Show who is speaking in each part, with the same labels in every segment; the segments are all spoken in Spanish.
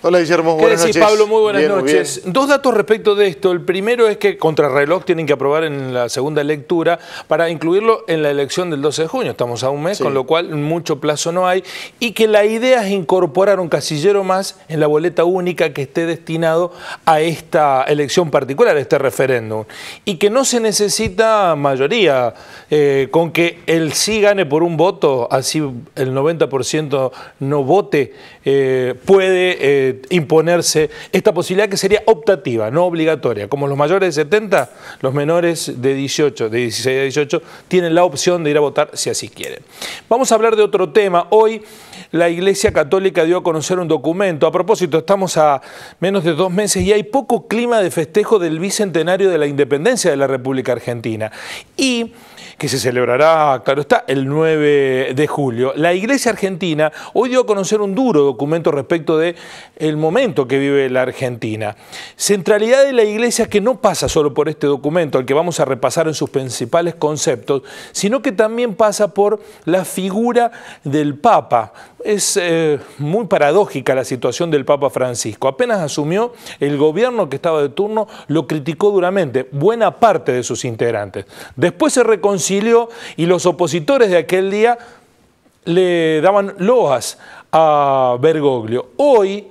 Speaker 1: Hola Guillermo, ¿Qué buenas noches. Pablo? Muy buenas noches. Dos datos respecto de esto. El primero es que contrarreloj tienen que aprobar en la segunda lectura para incluirlo en la elección del 12 de junio. Estamos a un mes, con lo cual mucho plazo no hay. Y que la idea es incorporar un casillero más en la boleta única que esté destinado a esta elección particular, a este referéndum. Y que no se necesita mayoría. Eh, con que el sí gane por un voto, así el 90% no vote, eh, puede... Eh, eh, imponerse esta posibilidad que sería optativa, no obligatoria. Como los mayores de 70, los menores de 18, de 16 a 18, tienen la opción de ir a votar si así quieren. Vamos a hablar de otro tema. Hoy la Iglesia Católica dio a conocer un documento. A propósito, estamos a menos de dos meses y hay poco clima de festejo del bicentenario de la independencia de la República Argentina. Y que se celebrará, claro está, el 9 de julio. La Iglesia Argentina hoy dio a conocer un duro documento respecto de el momento que vive la Argentina. Centralidad de la Iglesia que no pasa solo por este documento, al que vamos a repasar en sus principales conceptos, sino que también pasa por la figura del Papa. Es eh, muy paradójica la situación del Papa Francisco. Apenas asumió, el gobierno que estaba de turno lo criticó duramente, buena parte de sus integrantes. Después se reconcilió y los opositores de aquel día le daban loas a Bergoglio. Hoy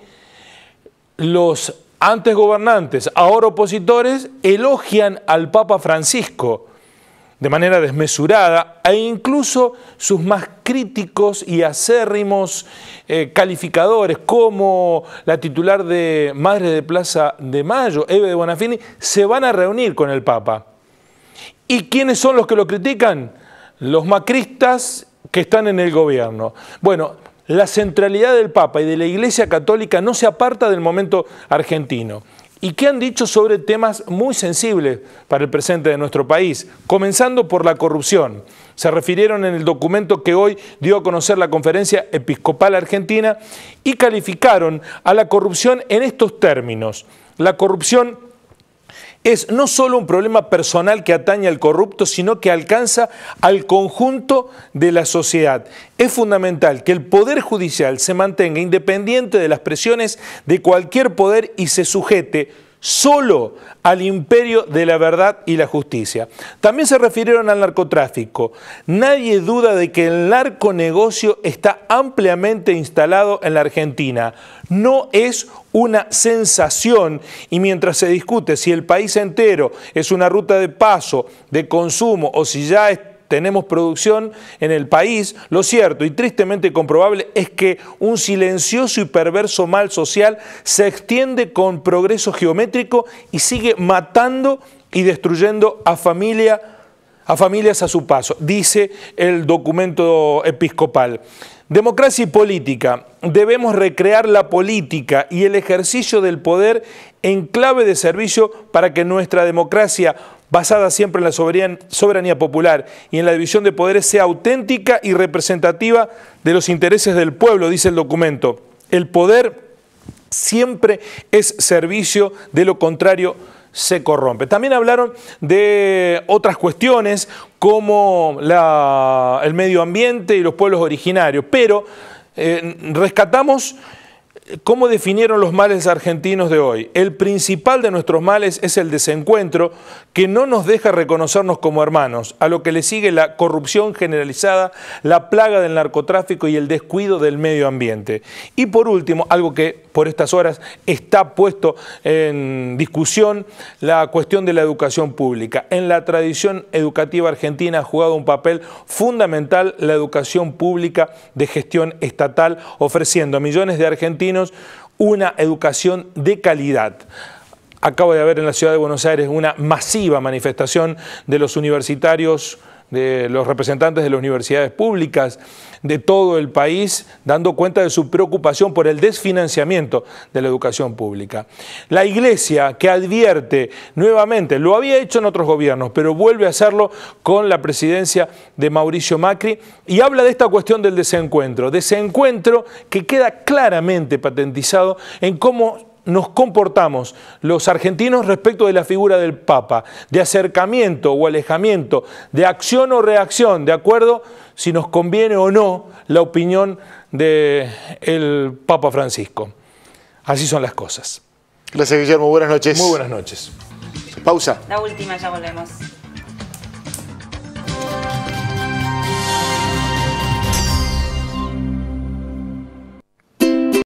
Speaker 1: los antes gobernantes, ahora opositores, elogian al Papa Francisco de manera desmesurada e incluso sus más críticos y acérrimos eh, calificadores, como la titular de Madre de Plaza de Mayo, Eve de Bonafini, se van a reunir con el Papa. ¿Y quiénes son los que lo critican? Los macristas que están en el gobierno. Bueno, la centralidad del Papa y de la Iglesia Católica no se aparta del momento argentino. ¿Y qué han dicho sobre temas muy sensibles para el presente de nuestro país? Comenzando por la corrupción. Se refirieron en el documento que hoy dio a conocer la Conferencia Episcopal Argentina y calificaron a la corrupción en estos términos. La corrupción es no solo un problema personal que atañe al corrupto, sino que alcanza al conjunto de la sociedad. Es fundamental que el Poder Judicial se mantenga independiente de las presiones de cualquier poder y se sujete solo al imperio de la verdad y la justicia. También se refirieron al narcotráfico. Nadie duda de que el narconegocio está ampliamente instalado en la Argentina. No es una sensación y mientras se discute si el país entero es una ruta de paso, de consumo o si ya es tenemos producción en el país, lo cierto y tristemente comprobable es que un silencioso y perverso mal social se extiende con progreso geométrico y sigue matando y destruyendo a familia a familias a su paso, dice el documento episcopal. Democracia y política. Debemos recrear la política y el ejercicio del poder en clave de servicio para que nuestra democracia basada siempre en la soberanía, popular y en la división de poderes, sea auténtica y representativa de los intereses del pueblo, dice el documento. El poder siempre es servicio, de lo contrario se corrompe. También hablaron de otras cuestiones como el medio ambiente y los pueblos originarios, pero eh, rescatamos ¿Cómo definieron los males argentinos de hoy? El principal de nuestros males es el desencuentro que no nos deja reconocernos como hermanos, a lo que le sigue la corrupción generalizada, la plaga del narcotráfico y el descuido del medio ambiente. Y por último, algo que por estas horas está puesto en discusión, la cuestión de la educación pública. En la tradición educativa argentina ha jugado un papel fundamental la educación pública de gestión estatal, ofreciendo a millones de argentinos una educación de calidad. Acabo de haber en la ciudad de Buenos Aires una masiva manifestación de los universitarios de los representantes de las universidades públicas de todo el país, dando cuenta de su preocupación por el desfinanciamiento de la educación pública. La Iglesia que advierte nuevamente, lo había hecho en otros gobiernos, pero vuelve a hacerlo con la presidencia de Mauricio Macri y habla de esta cuestión del desencuentro, desencuentro que queda claramente patentizado en cómo nos comportamos los argentinos respecto de la figura del Papa, de acercamiento o alejamiento, de acción o reacción, de acuerdo si nos conviene o no la opinión del Papa Francisco. Así son las cosas. Gracias Guillermo, buenas noches. Muy buenas noches. Pausa. La última, ya volvemos.